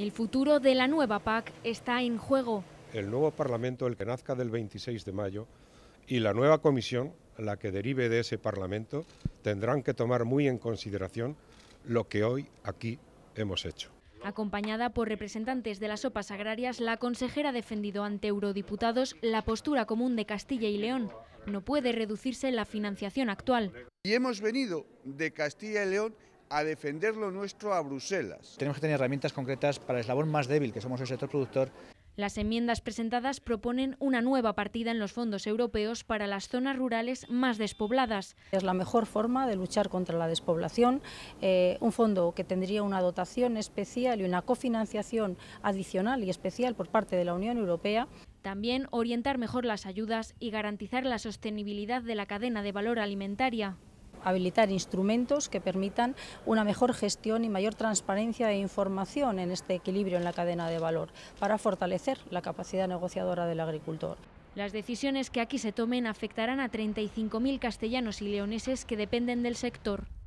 El futuro de la nueva PAC está en juego. El nuevo Parlamento, el que nazca del 26 de mayo, y la nueva comisión, la que derive de ese Parlamento, tendrán que tomar muy en consideración lo que hoy aquí hemos hecho. Acompañada por representantes de las OPAs agrarias, la consejera ha defendido ante eurodiputados la postura común de Castilla y León. No puede reducirse la financiación actual. Y hemos venido de Castilla y León a defender lo nuestro a Bruselas. Tenemos que tener herramientas concretas para el eslabón más débil, que somos el sector productor. Las enmiendas presentadas proponen una nueva partida en los fondos europeos para las zonas rurales más despobladas. Es la mejor forma de luchar contra la despoblación, eh, un fondo que tendría una dotación especial y una cofinanciación adicional y especial por parte de la Unión Europea. También orientar mejor las ayudas y garantizar la sostenibilidad de la cadena de valor alimentaria habilitar instrumentos que permitan una mejor gestión y mayor transparencia de información en este equilibrio en la cadena de valor para fortalecer la capacidad negociadora del agricultor. Las decisiones que aquí se tomen afectarán a 35.000 castellanos y leoneses que dependen del sector.